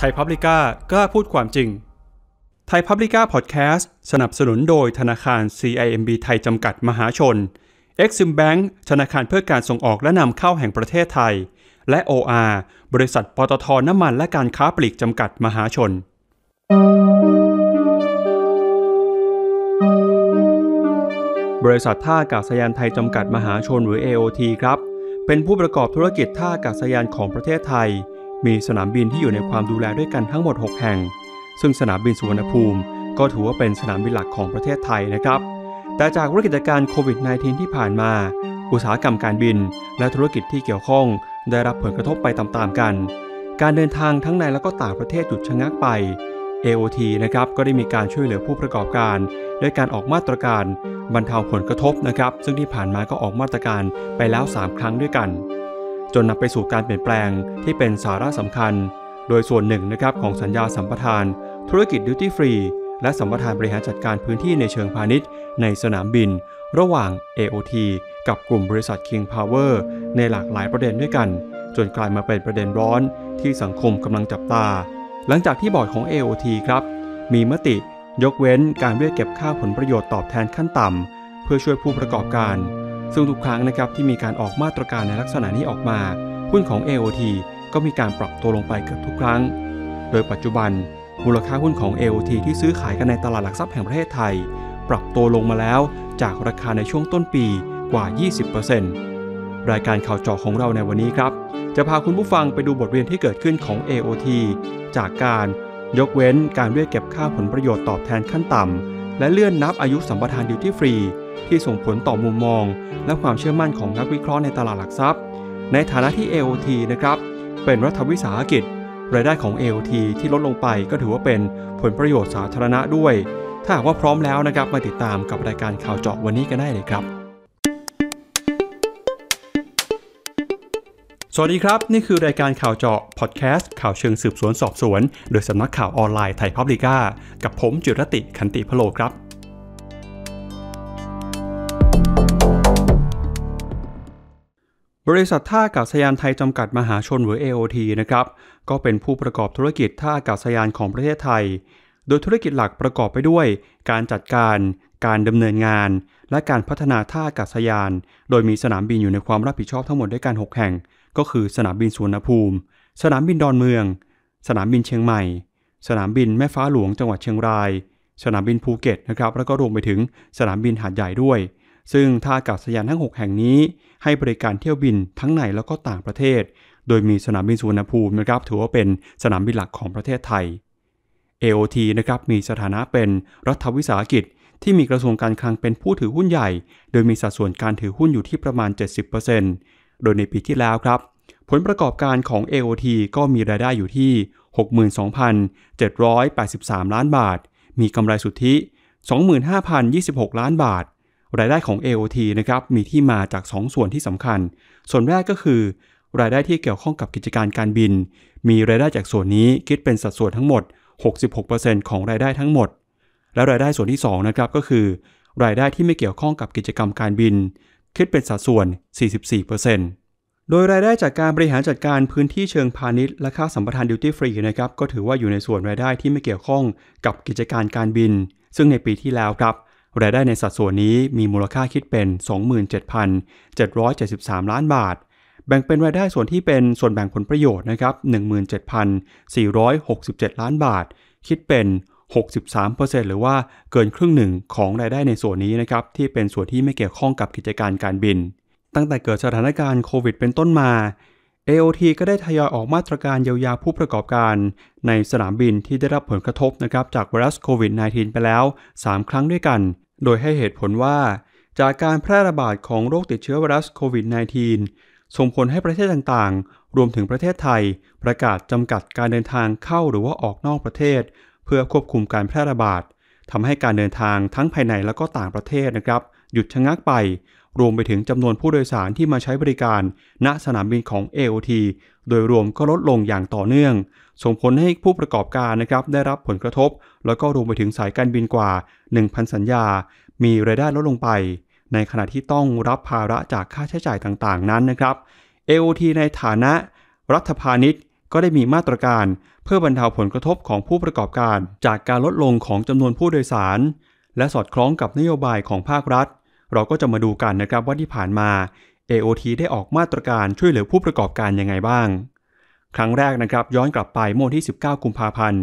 ไทยพับลิก้ากล้าพูดความจริงไทยพับลิก้าพอดแคสต์สนับสนุนโดยธนาคาร CIMB ไทยจำกัดมหาชน Exim Bank ธนาคารเพื่อการส่งออกและนำเข้าแห่งประเทศไทย และ OR บริษัทปตทน้ำมันและการค้าปลีกจำกัดมหาชน บริษัทท่าอากาศยานไทยจำกัดมหาชนหรือ AOT ครับ เป็นผู้ประกอบธุรกิจท่าอากาศยานของประเทศไทยมีสนามบินที่อยู่ในความดูแลด้วยกันทั้งหมด 6 แห่ง ซึ่งสนามบินสุวรรณภูมิก็ถือว่าเป็นสนามบินหลักของประเทศไทยนะครับ แต่จากวิกฤตการโควิด -19 ที่ผ่านมา อุตสาหกรรมการบินและธุรกิจที่เกี่ยวข้องได้รับผลกระทบไปตามๆกัน การเดินทางทั้งในและก็ต่างประเทศหยุดชะงักไป AOT นะครับก็ได้มีการช่วยเหลือผู้ประกอบการด้วยการออกมาตรการ บรรเทาผลกระทบนะครับ ซึ่งที่ผ่านมาก็ออกมาตรการไปแล้ว 3 ครั้งด้วยกันจนนำไปสู่การเปลี่ยนแปลงที่เป็นสาระสำคัญ โดยส่วนหนึ่งนะครับของสัญญาสัมปทาน ธุรกิจดิวตี้ฟรี และสัมปทานบริหารจัดการพื้นที่ในเชิงพาณิชย์ ในสนามบิน ระหว่าง AOT กับกลุ่มบริษัท King Power ในหลากหลายประเด็นด้วยกัน จนกลายมาเป็นประเด็นร้อนที่สังคมกำลังจับตา หลังจากที่บอร์ดของ AOT ครับ มีมติยกเว้นการเรียกเก็บค่าผลประโยชน์ตอบแทนขั้นต่ำเพื่อช่วยผู้ประกอบการซึ่งทุกครั้งนะครับที่มีการออกมาตรการในลักษณะนี้ออกมา หุ้นของ AOT ก็มีการปรับตัวลงไปเกือบทุกครั้ง โดยปัจจุบันมูลค่าหุ้นของ AOT ที่ซื้อขายกันในตลาดหลักทรัพย์แห่งประเทศไทย ปรับตัวลงมาแล้วจากราคาในช่วงต้นปีกว่า 20%รายการข่าวจอของเราในวันนี้ครับ จะพาคุณผู้ฟังไปดูบทเรียนที่เกิดขึ้นของ AOT จากการยกเว้นการเรียกเก็บค่าผลประโยชน์ตอบแทนขั้นต่ำและเลื่อนนับอายุสัมปทานดิวตี้ฟรีที่ส่งผลต่อมุมมอง และความเชื่อมั่นของนักวิเคราะห์ในตลาดหลักทรัพย์ ในฐานะที่ AOT นะครับ เป็นรัฐวิสาหกิจ รายได้ของ AOT ที่ลดลงไปก็ถือว่าเป็นผลประโยชน์สาธารณะด้วย ถ้าหากว่าพร้อมแล้วนะครับมาติดตามกับรายการข่าวเจาะวันนี้กันได้เลยครับ สวัสดีครับ นี่คือรายการข่าวเจาะพอดแคสต์ข่าวเชิงสืบสวนสอบสวน โดยสำนักข่าวออนไลน์ไทยพับลิก้ากับผมจิรติขันติพโลครับบริษัทท่าอากาศยานไทยจำกัดมหาชนหรือ AOT นะครับ ก็เป็นผู้ประกอบธุรกิจท่าอากาศยานของประเทศไทย โดยธุรกิจหลักประกอบไปด้วย การจัดการการดำเนินงาน และการพัฒนาท่าอากาศยาน โดยมีสนามบินอยู่ในความรับผิดชอบทั้งหมดด้วยกัน 6 แห่ง ก็คือสนามบินสุวรรณภูมิ สนามบินดอนเมือง สนามบินเชียงใหม่ สนามบินแม่ฟ้าหลวง จังหวัดเชียงราย สนามบินภูเก็ตนะครับแล้วก็รวมไปถึงสนามบินหาดใหญ่ด้วย ซึ่งท่าอากาศยานทั้ง 6 แห่งนี้ให้บริการเที่ยวบินทั้งในแล้วก็ต่างประเทศ โดยมีสนามบินสุวรรณภูมินะครับถือว่าเป็นสนามบินหลักของประเทศไทย AOT นะครับมีสถานะเป็นรัฐวิสาหกิจ ที่มีกระทรวงการคลังเป็นผู้ถือหุ้นใหญ่ โดยมีสัดส่วนการถือหุ้นอยู่ที่ประมาณ 70%โดยในปีที่แล้วครับ ผลประกอบการของ AOT ก็มีรายได้อยู่ที่ 62,783 ล้านบาท มีกำไรสุทธิ 2 5 2 6 ล้านบาทรายได้ของ AOT นะครับมีที่มาจาก2 ส่วนที่สำคัญ ส่วนแรกก็คือ รายได้ที่เกี่ยวข้องกับกิจการการบิน มีรายได้จากส่วนนี้คิดเป็นสัดส่วนทั้งหมด 66%ของรายได้ทั้งหมด และรายได้ส่วนที่ 2 นะครับ ก็คือ รายได้ที่ไม่เกี่ยวข้องกับกิจกรรมการบิน คิดเป็นสัดส่วน 44%โดยรายได้จากการบริหารจัดการพื้นที่เชิงพาณิชย์และค่าสัมปทานดิวตี้ฟรีนะครับก็ถือว่าอยู่ในส่วนรายได้ที่ไม่เกี่ยวข้องกับกิจการการบิน ซึ่งในปีที่แล้วครับรายได้ในสัดส่วนนี้มีมูลค่าคิดเป็น 27,773 ล้านบาท แบ่งเป็นรายได้ส่วนที่เป็นส่วนแบ่งผลประโยชน์นะครับ 17,467 ล้านบาท คิดเป็น 63%หรือว่าเกินครึ่งหนึ่งของรายได้ในส่วนนี้นะครับ ที่เป็นส่วนที่ไม่เกี่ยวข้องกับกิจการการบิน ตั้งแต่เกิดสถานการณ์โควิดเป็นต้นมา AOT ก็ได้ทยอยออกมาตรการเยียวยาผู้ประกอบการ ในสนามบินที่ได้รับผลกระทบนะครับจากไวรัสโควิด -19 ไปแล้ว 3 ครั้งด้วยกันโดยให้เหตุผลว่า จากการแพร่ระบาดของโรคติดเชื้อไวรัสโควิด -19 ส่งผลให้ประเทศต่างๆ รวมถึงประเทศไทย ประกาศจำกัดการเดินทางเข้าหรือว่าออกนอกประเทศ เพื่อควบคุมการแพร่ระบาดทำให้การเดินทางทั้งภายในและก็ต่างประเทศนะครับ หยุดชะงักไปรวมไปถึงจำนวนผู้โดยสารที่มาใช้บริการ ณสนามบินของ AOT โดยรวมก็ลดลงอย่างต่อเนื่อง ส่งผลให้ผู้ประกอบการนะครับ ได้รับผลกระทบ แล้วก็รวมไปถึงสายการบินกว่า 1,000 สัญญา มีรายได้ลดลงไป ในขณะที่ต้องรับภาระจากค่าใช้จ่ายต่าง ๆ นั้นนะครับ AOT ในฐานะรัฐพาณิชย์ก็ได้มีมาตรการ เพื่อบรรเทาผลกระทบของผู้ประกอบการ จากการลดลงของจำนวนผู้โดยสาร และสอดคล้องกับนโยบายของภาครัฐเราก็จะมาดูกันนะครับว่าที่ผ่านมา AOT ได้ออกมาตรการช่วยเหลือผู้ประกอบการยังไงบ้าง ครั้งแรกนะครับย้อนกลับไปเมื่อวันที่ 19กุมภาพันธ์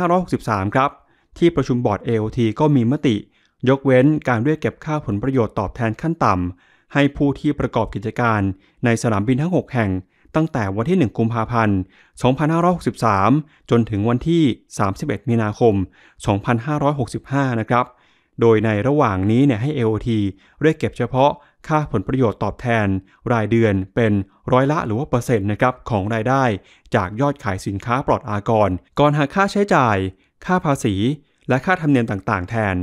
2563 ครับ ที่ประชุมบอร์ด AOT ก็มีมติ ยกเว้นการเรียกเก็บค่าผลประโยชน์ตอบแทนขั้นต่ำให้ผู้ที่ประกอบกิจการในสนามบินทั้ง 6 แห่งตั้งแต่วันที่1กุมภาพันธ์2563จนถึงวันที่ 31 มีนาคม 2565 นะครับโดยในระหว่างนี้เนี่ยให้ AOT เรียกเก็บเฉพาะค่าผลประโยชน์ตอบแทนรายเดือนเป็นร้อยละหรือว่าเปอร์เซ็นต์นะครับของรายได้จากยอดขายสินค้าปลอดอากร ก่อนหักค่าใช้จ่าย ค่าภาษี และค่าธรรมเนียมต่างๆแทน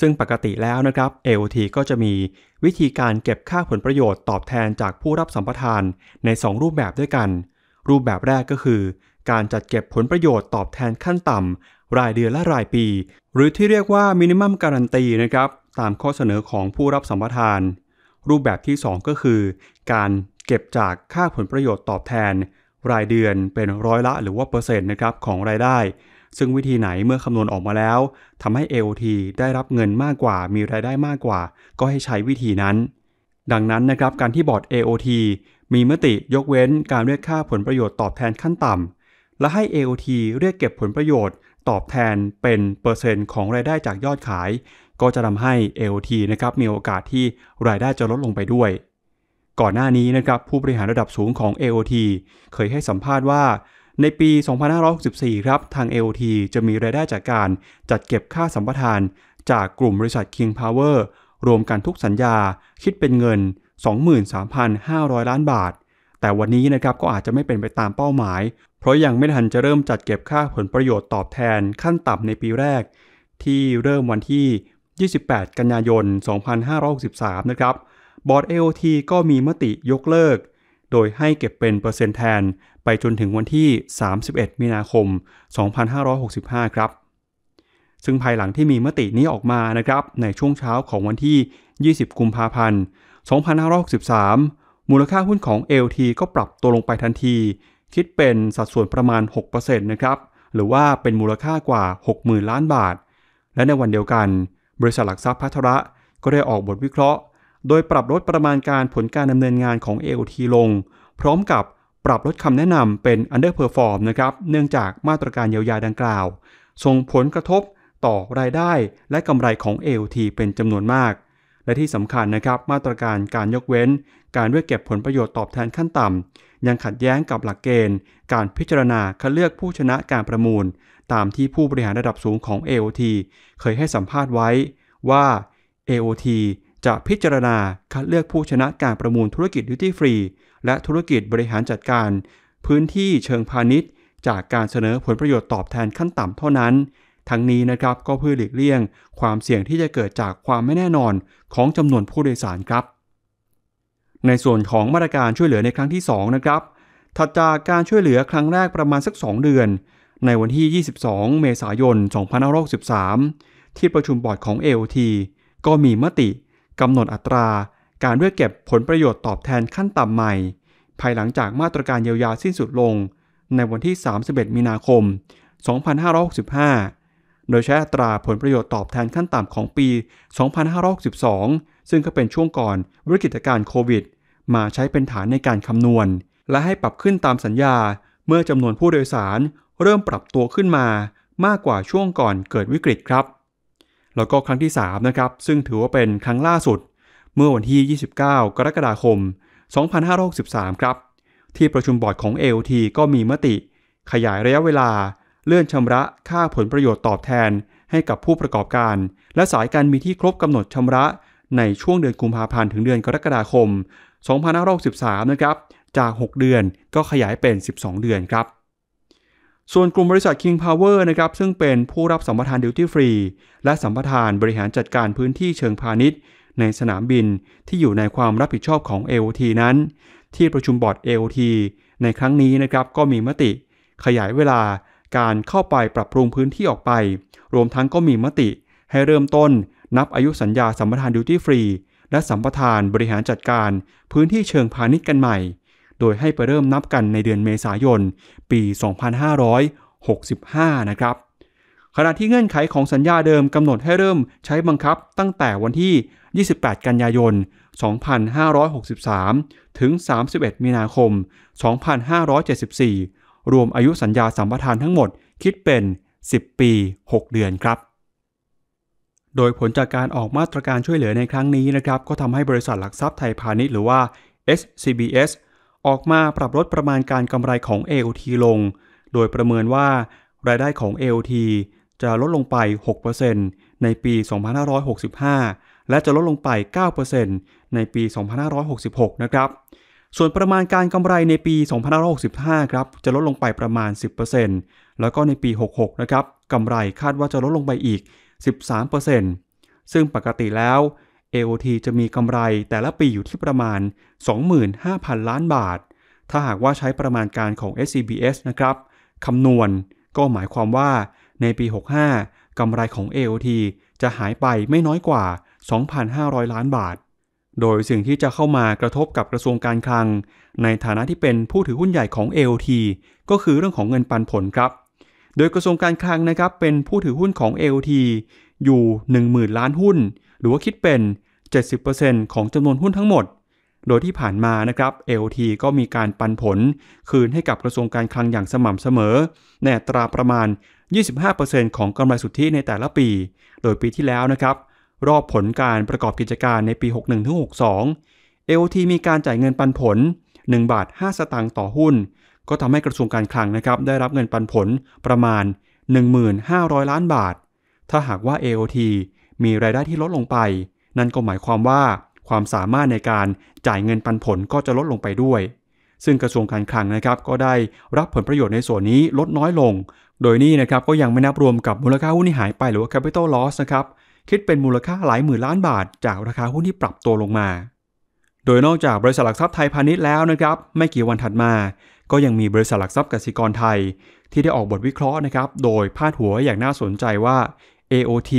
ซึ่งปกติแล้วนะครับ AOT ก็จะมีวิธีการเก็บค่าผลประโยชน์ตอบแทนจากผู้รับสัมปทานใน 2 รูปแบบด้วยกัน รูปแบบแรกก็คือ การจัดเก็บผลประโยชน์ตอบแทนขั้นต่ำรายเดือนและรายปี หรือที่เรียกว่ามินิมัมการันตีนะครับ ตามข้อเสนอของผู้รับสัมปทาน รูปแบบที่ 2 ก็คือการเก็บจากค่าผลประโยชน์ตอบแทน รายเดือนเป็นร้อยละหรือว่าเปอร์เซ็นต์นะครับของรายได้ ซึ่งวิธีไหนเมื่อคำนวณออกมาแล้วทำให้ AOT ได้รับเงินมากกว่ามีรายได้มากกว่าก็ให้ใช้วิธีนั้น ดังนั้นนะครับการที่บอร์ด AOT มีมติยกเว้นการเรียกค่าผลประโยชน์ตอบแทนขั้นต่ำและให้ AOT เรียกเก็บผลประโยชน์ตอบแทนเป็นเปอร์เซ็นต์ของรายได้จากยอดขาย ก็จะทำให้ AOT นะครับมีโอกาสที่รายได้จะลดลงไปด้วย ก่อนหน้านี้นะครับผู้บริหารระดับสูงของ AOT เคยให้สัมภาษณ์ว่าในปี 2564 ครับทาง AOT จะมีรายได้จากการจัดเก็บค่าสัมปทาน จากกลุ่มบริษัท King Power รวมกันทุกสัญญาคิดเป็นเงิน 23,500 ล้านบาทแต่วันนี้นะครับก็อาจจะไม่เป็นไปตามเป้าหมาย เพราะยังไม่ทันจะเริ่มจัดเก็บค่าผลประโยชน์ตอบแทนขั้นต่ำในปีแรก ที่เริ่มวันที่ 28 กันยายน 2563 นะครับบอร์ด AOT ก็มีมติยกเลิก โดยให้เก็บเป็นเปอร์เซ็นต์แทน ไปจนถึงวันที่ 31 มีนาคม 2565 ครับ ซึ่งภายหลังที่มีมตินี้ออกมานะครับ ในช่วงเช้าของวันที่ 20 กุมภาพันธ์ 2563มูลค่าหุ้นของ LT ก็ปรับตัวลงไปทันที คิดเป็นสัดส่วนประมาณ 6%นะครับ หรือว่าเป็นมูลค่ากว่า 60,000ล้านบาท และในวันเดียวกัน บริษัทหลักทรัพย์พัทระ ก็ได้ออกบทวิเคราะห์ โดยปรับลดประมาณการผลการดำเนินงานของ LT ลง พร้อมกับปรับลดคำแนะนำเป็น underperform นะครับ เนื่องจากมาตรการเยียวยาดังกล่าวส่งผลกระทบต่อรายได้และกำไรของ l t เป็นจำนวนมาก และที่สำคัญนะครับ มาตรการการยกเว้นการเรียกเก็บผลประโยชน์ตอบแทนขั้นต่ำ ยังขัดแย้งกับหลักเกณฑ์ การพิจารณาคัดเลือกผู้ชนะการประมูล ตามที่ผู้บริหารระดับสูงของ AOT เคยให้สัมภาษณ์ไว้ว่า AOT จะพิจารณาคัดเลือกผู้ชนะการประมูลธุรกิจดิจิี้ฟรี และธุรกิจบริหารจัดการ พื้นที่เชิงพาณิชย์ จากการเสนอผลประโยชน์ตอบแทนขั้นต่ำเท่านั้น ทั้งนี้นะครับก็เพื่อหลีกเลี่ยง ความเสี่ยงที่จะเกิดจากความไม่แน่นอนของจำนวนผู้โดยสารครับในส่วนของมาตรการช่วยเหลือในครั้งที่ 2 นะครับถัดจากการช่วยเหลือครั้งแรกประมาณสัก 2 เดือน ในวันที่ 22 เมษายน 2563 ที่ประชุมบอร์ดของ AOT ก็มีมติกำหนดอัตราการเรียกเก็บผลประโยชน์ตอบแทนขั้นต่ำใหม่ ภายหลังจากมาตรการเยียวยาสิ้นสุดลงในวันที่ 31 มีนาคม 2565 โดยใช้อัตราผลประโยชน์ตอบแทนขั้นต่ำของปี 2562 ซึ่งก็เป็นช่วงก่อนวิกฤตการโควิดมาใช้เป็นฐานในการคำนวณ และให้ปรับขึ้นตามสัญญา เมื่อจำนวนผู้โดยสาร เริ่มปรับตัวขึ้นมา มากกว่าช่วงก่อนเกิดวิกฤตครับ แล้วก็ครั้งที่ 3 นะครับ ซึ่งถือว่าเป็นครั้งล่าสุด เมื่อวันที่ 29 กรกฎาคม 2563 ครับ ที่ประชุมบอร์ดของ AOT ก็มีมติ ขยายระยะเวลา เลื่อนชำระค่าผลประโยชน์ตอบแทนให้กับผู้ประกอบการ และสายการมีที่ครบกำหนดชำระ ในช่วงเดือนกุมภาพันธ์ถึงเดือนกรกฎาคม2563นะครับ จาก 6 เดือน ก็ขยายเป็น 12 เดือนครับ ส่วน กลุ่มบริษัท King Power นะครับ ซึ่งเป็นผู้รับสัมปทานดิวตี้ฟรีและสัมปทานบริหารจัดการพื้นที่เชิงพาณิชย์ ในสนามบินที่อยู่ในความรับผิดชอบของ AOT นั้น ที่ประชุมบอร์ด AOT ในครั้งนี้นะครับ ก็มีมติ ขยายเวลาการเข้าไปปรับปรุงพื้นที่ออกไป รวมทั้งก็มีมติ ให้เริ่มต้นนับอายุสัญญาสัมปทานดิวตี้ฟรีและสัมปทานบริหารจัดการพื้นที่เชิงพาณิชย์กันใหม่ โดยให้ไปเริ่มนับกันในเดือนเมษายน ปี 2565 นะครับ ขณะที่เงื่อนไขของสัญญาเดิมกำหนดให้เริ่มใช้บังคับตั้งแต่วันที่ 28 กันยายน 2563 ถึง 31 มีนาคม 2574 รวมอายุสัญญาสัมปทานทั้งหมดคิดเป็น 10 ปี 6 เดือนครับโดยผลจากการออกมาตรการช่วยเหลือในครั้งนี้นะครับ ก็ทำให้บริษัทหลักทรัพย์ไทยพาณิชย์หรือว่า SCBS ออกมาปรับลดประมาณการกำไรของ AOT ลง โดยประเมินว่า รายได้ของ AOT จะลดลงไป 6%ในปี 2565 และจะลดลงไป 9%ในปี 2566 นะครับ ส่วนประมาณการกำไรในปี 2565 ครับจะลดลงไปประมาณ 10%แล้วก็ในปี 66 นะครับกำไรคาดว่าจะลดลงไปอีก13%ซึ่งปกติแล้ว AOT จะมีกำไรแต่ละปีอยู่ที่ประมาณ 25,000 ล้านบาท ถ้าหากว่าใช้ประมาณการของ SCBS นะครับ คำนวณก็หมายความว่าในปี 65 กำไรของ AOT จะหายไปไม่น้อยกว่า 2,500 ล้านบาท โดยสิ่งที่จะเข้ามากระทบกับกระทรวงการคลัง ในฐานะที่เป็นผู้ถือหุ้นใหญ่ของ AOT ก็คือเรื่องของเงินปันผลครับโดยกระทรวงการคลังนะครับเป็นผู้ถือหุ้นของ AOT อยู่10,000ล้านหุ้นหรือว่าคิดเป็น 70%ของจำนวนหุ้นทั้งหมด โดยที่ผ่านมานะครับ AOT ก็มีการปันผลคืนให้กับกระทรวงการคลังอย่างสม่ำเสมอในตราประมาณ 25%ของกำไรสุทธิในแต่ละปี โดยปีที่แล้วนะครับ รอบผลการประกอบกิจการในปี61-62 AOT มีการจ่ายเงินปันผล 1 บาท 5 สตางค์ต่อหุ้นก็ทำให้กระทรวงการคลังนะครับได้รับเงินปันผลประมาณ 1,500 ล้านบาท ถ้าหากว่า AOT มีรายได้ที่ลดลงไป นั่นก็หมายความว่าความสามารถในการจ่ายเงินปันผลก็จะลดลงไปด้วย ซึ่งกระทรวงการคลังนะครับก็ได้รับผลประโยชน์ในส่วนนี้ลดน้อยลง โดยนี่นะครับก็ยังไม่นับรวมกับมูลค่าหุ้นที่หายไปหรือว่า capital loss นะครับ คิดเป็นมูลค่าหลายหมื่นล้านบาท จากราคาหุ้นที่ปรับตัวลงมา โดยนอกจากบริษัทหลักทรัพย์ไทยพาณิชย์แล้วนะครับไม่กี่วันถัดมาก็ยังมีบริษัทหลักทรัพย์กสิกรไทย ที่ได้ออกบทวิเคราะห์นะครับโดยพาดหัวอย่างน่าสนใจว่า AOT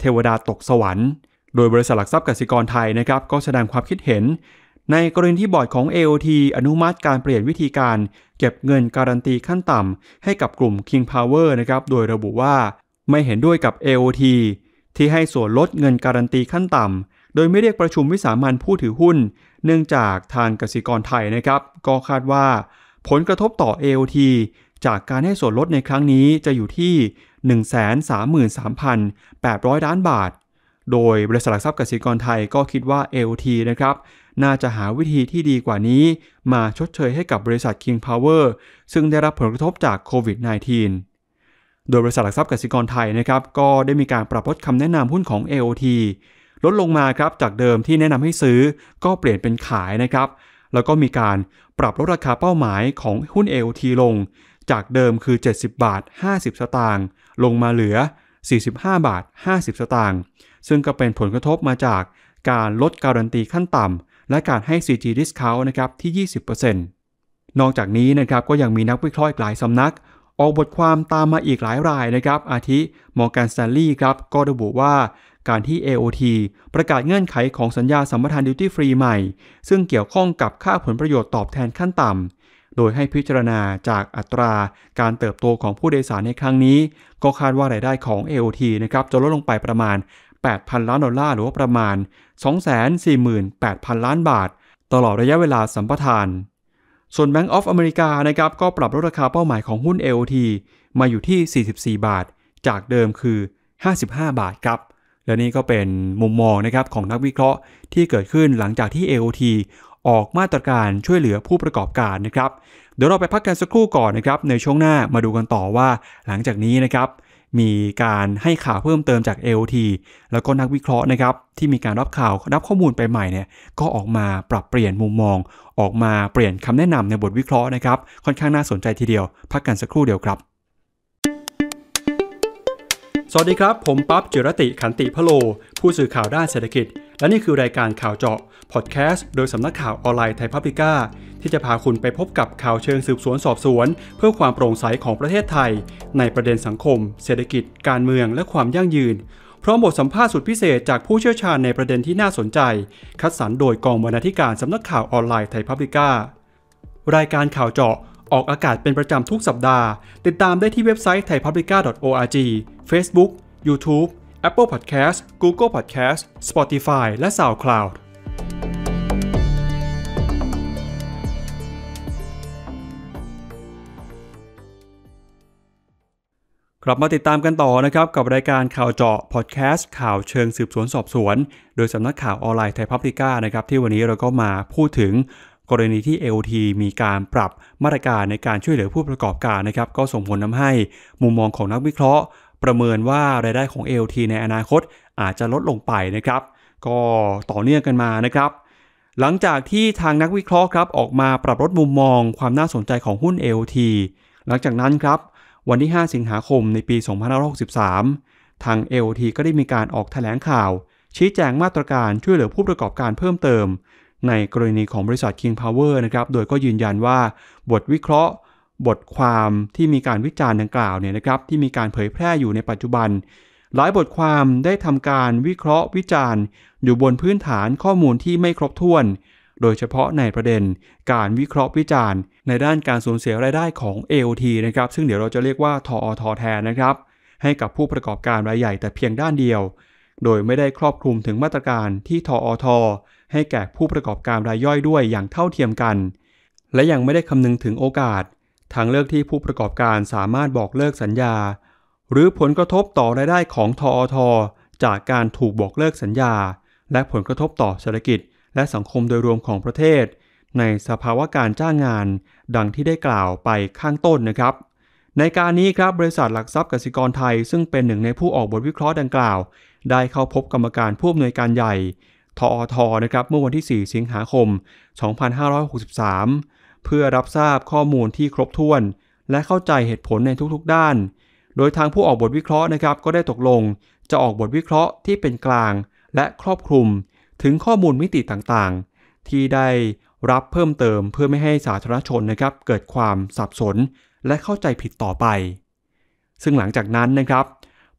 เทวดาตกสวรรค์ โดยบริษัทหลักทรัพย์กสิกรไทยนะครับก็แสดงความคิดเห็น ในกรณีที่บอร์ดของ AOT อนุมัติการเปลี่ยนวิธีการเก็บเงินการันตีขั้นต่ำให้กับกลุ่ม King Power นะครับโดยระบุว่าไม่เห็นด้วยกับ AOT ที่ให้ส่วนลดเงินการันตีขั้นต่ำโดยไม่เรียกประชุมวิสามันผู้ถือหุ้น เนื่องจากทางกสิกรไทยนะครับก็คาดว่าผลกระทบต่อ AOT จากการให้ส่วนลดในครั้งนี้จะอยู่ที่ 133,800ล้านบาท โดยบริษัทหลักทรัพย์กสิกรไทยก็คิดว่า AOT นะครับ น่าจะหาวิธีที่ดีกว่านี้ มาชดเชยให้กับบริษัท King Power ซึ่งได้รับผลกระทบจากโควิด -19 โดยบริษัทหลักทรัพย์กสิกรไทยนะครับก็ได้มีการปรับลดคำแนะนำหุ้นของ AOT ลดลงมาครับจากเดิมที่แนะนำให้ซื้อก็เปลี่ยนเป็นขายนะครับแล้วก็มีการปรับลดราคาเป้าหมายของหุ้น AOT ลง จากเดิมคือ 70 บาท 50 สตางค์ลงมาเหลือ 45 บาท 50 สตางค์ซึ่งก็เป็นผลกระทบมาจากการลดการันตีขั้นต่ำและการให้ CG discount นะครับที่ 20%นอกจากนี้นะครับก็ยังมีนักวิเคราะห์หลายสำนัก ออกบทความตามมาอีกหลายรายนะครับอาทิ Morgan Stanley ครับก็ระบุว่าการที่ AOT ประกาศเงื่อนไขของสัญญาสัมปทานดิวตี้ฟรีใหม่ซึ่งเกี่ยวข้องกับค่าผลประโยชน์ตอบแทนขั้นต่ำ โดยให้พิจารณาจากอัตราการเติบโตของผู้โดยสารในครั้งนี้ ก็คาดว่ารายได้ของ AOT นะครับจะลดลงไปประมาณ 8,000 ล้านดอลลาร์หรือว่าประมาณ 248,000 ล้านบาท ตลอดระยะเวลาสัมปทาน ส่วน Bank of America นะครับก็ปรับลดราคาเป้าหมายของหุ้น AOT มาอยู่ที่ 44 บาท จากเดิมคือ 55 บาทครับและนี่ก็เป็นมุมมองนะครับของนักวิเคราะห์ที่เกิดขึ้นหลังจากที่ AOT ออกมาตรการช่วยเหลือผู้ประกอบการนะครับเดี๋ยวเราไปพักกันสักครู่ก่อนนะครับในช่วงหน้ามาดูกันต่อว่าหลังจากนี้นะครับมีการให้ข่าวเพิ่มเติมจาก AOT แล้วก็นักวิเคราะห์นะครับที่มีการรับข่าวรับข้อมูลไปใหม่เนี่ยก็ออกมาปรับเปลี่ยนมุมมอง ออกมาเปลี่ยนคำแนะนำในบทวิเคราะห์นะครับค่อนข้างน่าสนใจทีเดียว พักกันสักครู่เดียวครับสวัสดีครับ ผมปั๊บจิรติขันติพโล ผู้สื่อข่าวด้านเศรษฐกิจ และนี่คือรายการข่าวเจาะพอดแคสต์โดยสำนักข่าวออนไลน์ไทยพับลิก้าที่จะพาคุณไปพบกับข่าวเชิงสืบสวนสอบสวน เพื่อความโปร่งใสของประเทศไทยในประเด็นสังคม เศรษฐกิจ การเมืองและความยั่งยืนพร้อมบทสัมภาษณ์สุดพิเศษจากผู้เชี่ยวชาญในประเด็นที่น่าสนใจ คัดสรรโดยกองบรรณาธิการสำนักข่าวออนไลน์ไทยพับลิก้ารายการข่าวเจาะออกอากาศเป็นประจำทุกสัปดาห์ ติดตามได้ที่เว็บไซต์ไทยพับลิก้า .org Facebook YouTube Apple Podcast Google Podcast Spotify และ SoundCloud กลับมาติดตามกันต่อนะครับกับรายการข่าวเจาะพอดแคสต์ข่าวเชิงสืบสวนสอบสวน โดยสำนักข่าวออนไลน์ไทยพับลิก้านะครับที่วันนี้เราก็มาพูดถึงกรณีที่ LT มีการปรับมาตรการในการช่วยเหลือผู้ประกอบการนะครับ ก็ส่งผลทำให้มุมมองของนักวิเคราะห์ ประเมินว่ารายได้ของ LT ในอนาคตอาจจะลดลงไปนะครับก็ต่อเนื่องกันมานะครับหลังจากที่ทางนักวิเคราะห์ครับออกมาปรับลดมุมมองความน่าสนใจของหุ้น LT หลังจากนั้นครับวันที่ 5 สิงหาคมในปี2563ทาง LT ก็ได้มีการออกแถลงข่าว ชี้แจงมาตรการช่วยเหลือผู้ประกอบการเพิ่มเติมในกรณีของบริษัท King Power นะครับ โดยก็ยืนยันว่าบทวิเคราะห์ บทความที่มีการวิจารณ์ดังกล่าวเนี่ยนะครับที่มีการเผยแพร่อยู่ในปัจจุบัน หลายบทความได้ทำการวิเคราะห์วิจารณ์อยู่บนพื้นฐานข้อมูลที่ไม่ครบถ้วน โดยเฉพาะในประเด็น การวิเคราะห์วิจารณ์ ในด้านการสูญเสียรายได้ของ AOT นะครับซึ่งเดี๋ยวเราจะเรียกว่าทออทอแทนนะครับให้กับผู้ประกอบการรายใหญ่แต่เพียงด้านเดียว โดยไม่ได้ครอบคลุมถึงมาตรการที่ทออทอให้แก่ผู้ประกอบการรายย่อยด้วยอย่างเท่าเทียมกัน และยังไม่ได้คำนึงถึงโอกาสทางเลือกที่ผู้ประกอบการสามารถบอกเลิกสัญญา หรือผลกระทบต่อรายได้ของทอท จากการถูกบอกเลิกสัญญา และผลกระทบต่อเศรษฐกิจ และสังคมโดยรวมของประเทศ ในสภาวะการจ้างงาน ดังที่ได้กล่าวไปข้างต้นนะครับ ในการนี้ครับบริษัทหลักทรัพย์กสิกรไทยซึ่งเป็นหนึ่งในผู้ออกบทวิเคราะห์ดังกล่าว ได้เข้าพบกรรมการผู้อำนวยการใหญ่ทอทนะครับเมื่อวันที่ 4 สิงหาคม 2563 เพื่อรับทราบข้อมูลที่ครบถ้วน และเข้าใจเหตุผลในทุกๆ ด้าน โดยทางผู้ออกบทวิเคราะห์นะครับก็ได้ตกลงจะออกบทวิเคราะห์ที่เป็นกลางและครอบคลุม ถึงข้อมูลมิติต่างๆ ที่ได้รับเพิ่มเติมเพื่อไม่ให้สาธารณชนนะครับเกิดความสับสน และเข้าใจผิดต่อไป ซึ่งหลังจากนั้นนะครับ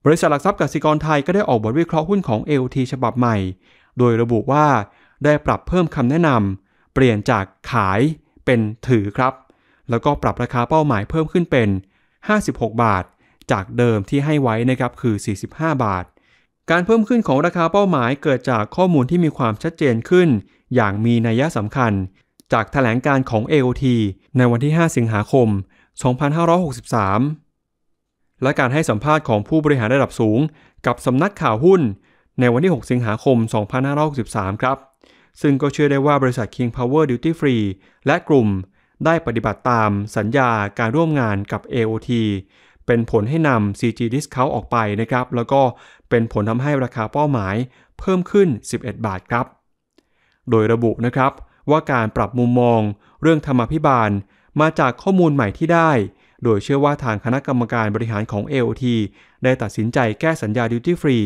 บริษัทหลักทรัพย์กสิกรไทยก็ได้ออกบทวิเคราะห์หุ้นของ LT ฉบับใหม่โดยระบุว่า ได้ปรับเพิ่มคำแนะนำเปลี่ยนจากขายเป็นถือครับ แล้วก็ปรับราคาเป้าหมายเพิ่มขึ้นเป็น 56 บาท จากเดิมที่ให้ไว้นะครับคือ 45 บาท การเพิ่มขึ้นของราคาเป้าหมายเกิดจากข้อมูลที่มีความชัดเจนขึ้น อย่างมีนัยสำคัญ จากถแถลงการของ AOT ในวันที่ 5 สิงหาคม 2563 และการให้สัมภาษณ์ของผู้บริหารระดับสูง กับสำนักข่าวหุ้นในวันที่ 6 สิงหาคม 2563ครับ ซึ่งก็เชื่อได้ว่าบริษัท King Power Duty Free และกลุ่มได้ปฏิบัติตามสัญญาการร่วมงานกับ AOT เป็นผลให้นำ CG Discount ออกไปนะครับ แล้วก็เป็นผลทำให้ราคาเป้าหมายเพิ่มขึ้น 11 บาทครับ โดยระบุนะครับว่าการปรับมุมมองเรื่องธรรมพิบาล มาจากข้อมูลใหม่ที่ได้โดยเชื่อว่าทางคณะกรรมการบริหารของ AOT ได้ตัดสินใจแก้สัญญาดิวตี้ฟรี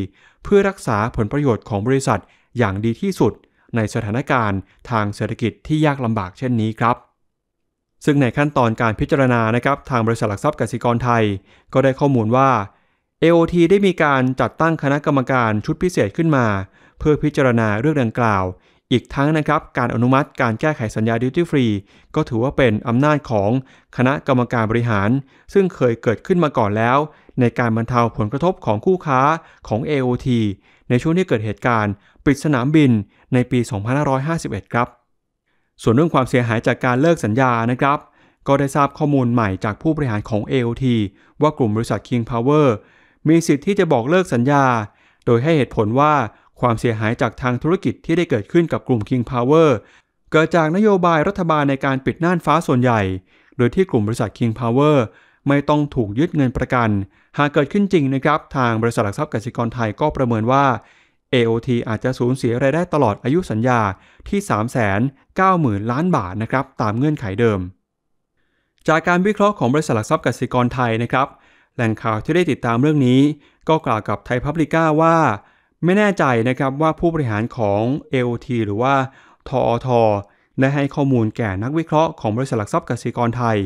เพื่อรักษาผลประโยชน์ของบริษัทอย่างดีที่สุดในสถานการณ์ทางเศรษฐกิจที่ยากลำบากเช่นนี้ครับ ซึ่งในขั้นตอนการพิจารณานะครับทางบริษัทหลักทรัพย์กสิกรไทย ก็ได้ข้อมูลว่า AOT ได้มีการจัดตั้งคณะกรรมการชุดพิเศษขึ้นมา เพื่อพิจารณาเรื่องดังกล่าวอีกทั้งนะครับการอนุมัติการแก้ไขสัญญาดิวตี้ฟรีก็ถือว่าเป็นอำนาจของคณะกรรมการบริหาร ซึ่งเคยเกิดขึ้นมาก่อนแล้ว ในการบรรเทาผลกระทบของคู่ค้าของ AOT ในช่วงที่เกิดเหตุการณ์ ปิดสนามบินในปี 2551 ครับ ส่วนเรื่องความเสียหายจากการเลิกสัญญานะครับก็ได้ทราบข้อมูลใหม่จากผู้บริหารของ AOT ว่ากลุ่มบริษัท King Power มีสิทธิ์ที่จะบอกเลิกสัญญา โดยให้เหตุผลว่าความเสียหายจากทางธุรกิจที่ได้เกิดขึ้นกับกลุ่ม King Power เกิดจากนโยบายรัฐบาลในการปิดน่านฟ้าส่วนใหญ่ โดยที่กลุ่มบริษัท King Power ไม่ต้องถูกยึดเงินประกัน หากเกิดขึ้นจริงนะครับ ทางบริษัทหลักทรัพย์กสิกรไทยก็ประเมินว่า AOT อาจจะสูญเสียรายได้ตลอดอายุสัญญาที่ 390,000ล้านบาทนะครับ ตามเงื่อนไขเดิม จากการวิเคราะห์ของบริษัทหลักทรัพย์กสิกรไทยนะครับ แหล่งข่าวที่ได้ติดตามเรื่องนี้ ก็กล่าวกับไทยพับลิก้าว่าไม่แน่ใจนะครับว่าผู้บริหารของ o t หรือว่าทอทได้ให้ข้อมูลแก่นักวิเคราะห์ของบริษัทหลักทรัพย์กสิกรไทย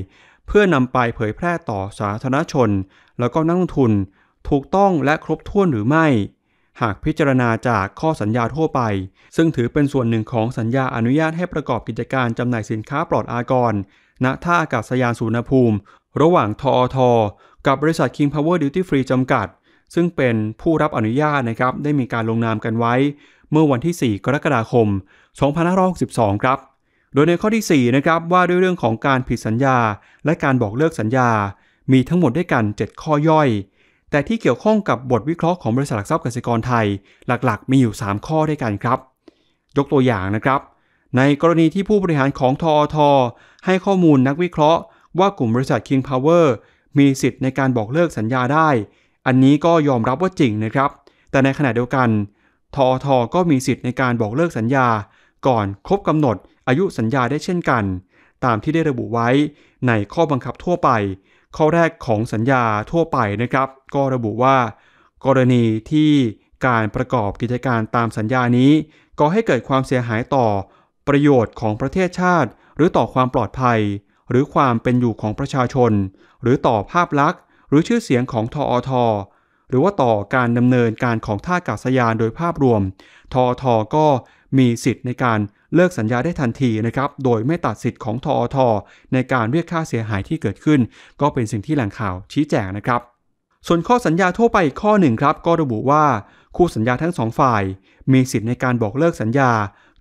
เพื่อนำไปเผยแพร่ต่อสาธารณชน แล้วก็นักลงทุน ถูกต้องและครบถ้วนหรือไม่ หากพิจารณาจากข้อสัญญาทั่วไป ซึ่งถือเป็นส่วนหนึ่งของสัญญาอนุญาตให้ประกอบกิจการจำหน่ายสินค้าปลอดอากรณท่าอากาศยานสุวรรณภูมิ ระหว่างทอทกับบริษัทคิงพาวเวอร์ดิวตี้ฟรีจำกัดซึ่งเป็นผู้รับอนุญาตนะครับได้มีการลงนามกันไว้ เมื่อวันที่ 4 กรกฎาคม2562ครับ โดยในข้อที่4นะครับว่าด้วยเรื่องของการผิดสัญญาและการบอกเลิกสัญญา มีทั้งหมดด้วยกัน 7 ข้อย่อย แต่ที่เกี่ยวข้องกับบทวิเคราะห์ของบริษัทหลักทรัพย์กสิกรไทย หลักๆ มีอยู่ 3 ข้อด้วยกันครับ ยกตัวอย่างนะครับ ในกรณีที่ผู้บริหารของทอทให้ข้อมูลนักวิเคราะห์ ว่ากลุ่มบริษัทคิงพาวเวอร์มีสิทธิ์ในการบอกเลิกสัญญาได้อันนี้ก็ยอมรับว่าจริงนะครับ แต่ในขณะเดียวกัน ทอทอก็มีสิทธิ์ในการบอกเลิกสัญญาก่อนครบกำหนดอายุสัญญาได้เช่นกัน ตามที่ได้ระบุไว้ในข้อบังคับทั่วไป ข้อแรกของสัญญาทั่วไปนะครับ ก็ระบุว่า กรณีที่การประกอบกิจการตามสัญญานี้ก่อให้เกิดความเสียหายต่อ ประโยชน์ของประเทศชาติ หรือต่อความปลอดภัย หรือความเป็นอยู่ของประชาชน หรือต่อภาพลักษณ์หรือชื่อเสียงของทอท หรือว่าต่อการดำเนินการของท่าอากาศยานโดยภาพรวมทอทก็มีสิทธิ์ในการเลิกสัญญาได้ทันทีนะครับโดยไม่ตัดสิทธิ์ของทอทในการเรียกค่าเสียหายที่เกิดขึ้น ก็เป็นสิ่งที่แหล่งข่าวชี้แจงนะครับ ส่วนข้อสัญญาทั่วไปข้อหนึ่งครับก็ระบุว่าคู่สัญญาทั้งสองฝ่าย มีสิทธิ์ในการบอกเลิกสัญญา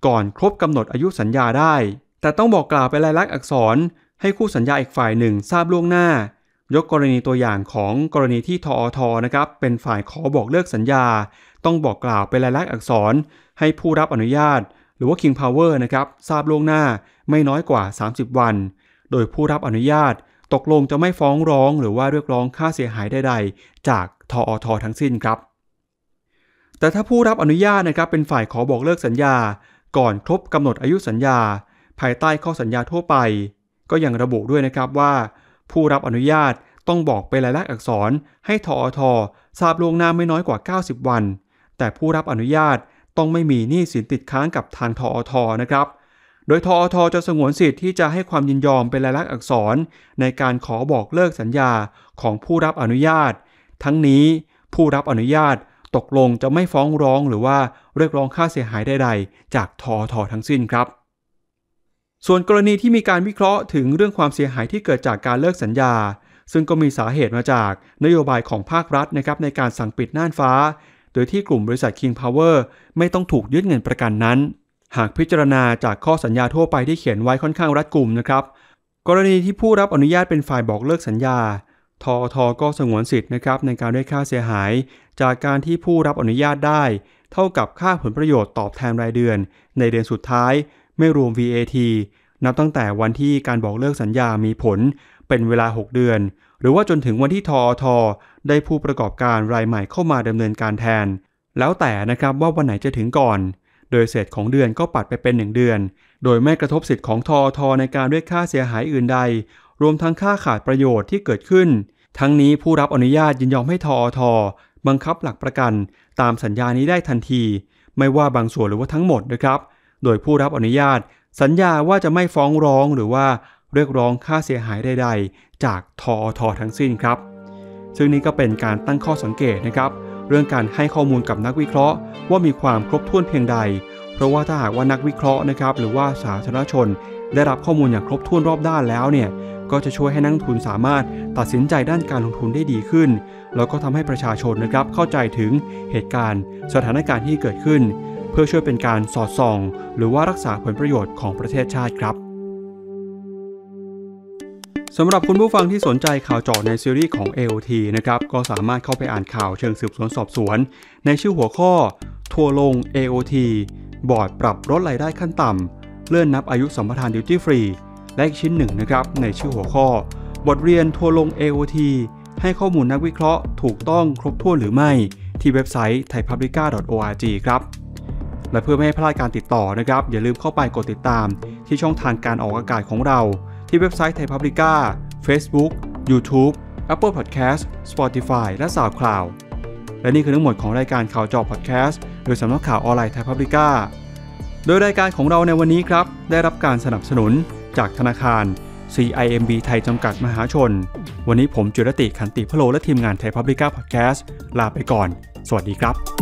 ก่อนครบกำหนดอายุสัญญาได้ แต่ต้องบอกกล่าวเป็นลายลักษณ์อักษร ให้คู่สัญญาอีกฝ่ายหนึ่งทราบล่วงหน้ายกกรณีตัวอย่างของกรณีที่ทอทนะครับ เป็นฝ่ายขอบอกเลิกสัญญาต้องบอกกล่าวเป็นลายลักษณ์อักษรให้ผู้รับอนุญาต หรือว่า King Power นะครับ ทราบล่วงหน้าไม่น้อยกว่า 30 วัน โดยผู้รับอนุญาตตกลงจะไม่ฟ้องร้องหรือว่าเรียกร้องค่าเสียหายใด ๆ จากทอท ทั้งสิ้นครับ แต่ถ้าผู้รับอนุญาตนะครับเป็นฝ่ายขอบอกเลิกสัญญา ก่อนครบกำหนดอายุสัญญา ภายใต้ข้อสัญญาทั่วไป ก็ยังระบุด้วยนะครับว่าผู้รับอนุญาตต้องบอกเป็นลายลักษณ์อักษร ให้ทอททราบลวงหน้าไม่น้อยกว่า 90 วัน แต่ผู้รับอนุญาตต้องไม่มีหนี้สินติดค้างกับทางทอทนะครับ โดยทอทจะสงวนสิทธิ์ที่จะให้ความยินยอมเป็นลายลักษณ์อักษรในการขอบอกเลิกสัญญาของผู้รับอนุญาต ทั้งนี้ผู้รับอนุญาตตกลงจะไม่ฟ้องร้องหรือว่าเรียกร้องค่าเสียหายใด ๆ จากทอททั้งสิ้นครับส่วนกรณีที่มีการวิเคราะห์ถึงเรื่องความเสียหายที่เกิดจากการเลิกสัญญา ซึ่งก็มีสาเหตุมาจากนโยบายของภาครัฐนะครับในการสั่งปิดน่านฟ้า โดยที่กลุ่มบริษัท King Power ไม่ต้องถูกยึดเงินประกันนั้น หากพิจารณาจากข้อสัญญาทั่วไปที่เขียนไว้ค่อนข้างรัดกุมนะครับ กรณีที่ผู้รับอนุญาตเป็นฝ่ายบอกเลิกสัญญาทอทอก็สงวนสิทธิ์นะครับในการเรียกค่าเสียหาย จากการที่ผู้รับอนุญาตได้ เท่ากับค่าผลประโยชน์ตอบแทนรายเดือน ในเดือนสุดท้ายไม่รวม VAT นับตั้งแต่วันที่การบอกเลิกสัญญามีผล เป็นเวลา 6 เดือน หรือว่าจนถึงวันที่ทอทอได้ผู้ประกอบการรายใหม่เข้ามาดำเนินการแทน แล้วแต่นะครับว่าวันไหนจะถึงก่อน โดยเศษของเดือนก็ปัดไปเป็น 1 เดือน โดยไม่กระทบสิทธิ์ของทอทอในการเรียกค่าเสียหายอื่นใด รวมทั้งค่าขาดประโยชน์ที่เกิดขึ้น ทั้งนี้ผู้รับอนุญาตยินยอมให้ทอทอบังคับหลักประกัน ตามสัญญานี้ได้ทันที ไม่ว่าบางส่วนหรือว่าทั้งหมดนะครับโดยผู้รับอนุญาตสัญญาว่าจะไม่ฟ้องร้องหรือว่าเรียกร้องค่าเสียหายใด ๆ จากทอททั้งสิ้นครับ ซึ่งนี้ก็เป็นการตั้งข้อสังเกตนะครับ เรื่องการให้ข้อมูลกับนักวิเคราะห์ ว่ามีความครบถ้วนเพียงใด เพราะว่าถ้าหากว่านักวิเคราะห์นะครับหรือว่าสาธารณชน ได้รับข้อมูลอย่างครบถ้วนรอบด้านแล้วเนี่ยก็จะช่วยให้นักทุนสามารถตัดสินใจด้านการลงทุนได้ดีขึ้น แล้วก็ทำให้ประชาชนนะครับเข้าใจถึงเหตุการณ์ สถานการณ์ที่เกิดขึ้นพื่อช่วยเป็นการสอดส่อง หรือว่ารักษาผลประโยชน์ของประเทศชาติครับสำหรับคุณผู้ฟังที่สนใจข่าวเจาะในซีรีส์ของ AOT นะครับ ก็สามารถเข้าไปอ่านข่าวเชิงสืบสวนสอบสวน ในชื่อหัวข้อ ทัวลง AOT บอร์ดปรับลดรายได้ขั้นต่ำเลื่อนนับอายุสัมปทานดิวตี้ฟรีและอีกชิ้นหนึ่งนะครับ ในชื่อหัวข้อ บทเรียนทัวลง AOT ให้ข้อมูลนักวิเคราะห์ถูกต้องครบถ้วนหรือไม่ที่เว็บไซต์ thaipublica.org ครับและเพื่อไม่ให้พลาดการติดต่อนะครับ อย่าลืมเข้าไปกดติดตามที่ช่องทางการออกอากาศของเรา ที่เว็บไซต์ไทยพับลิก้า Facebook ู o u t u b ป a p p พอดแคสต์สปอติฟายและสาวคลาวและนี่คือทั้งหมดของรายการข่าวจอพอดแคสต์โดยสำนักข่าวออนไลน์ไทยพับลิก้าโดยรายการของเราในวันนี้ครับ ได้รับการสนับสนุนจากธนาคาร CIMB ไทยจำกัดมหาชน วันนี้ผมจุรติขันติพโลและทีมงานไทยพับลิก้าพอดแคสต์ลาไปก่อน สวัสดีครับ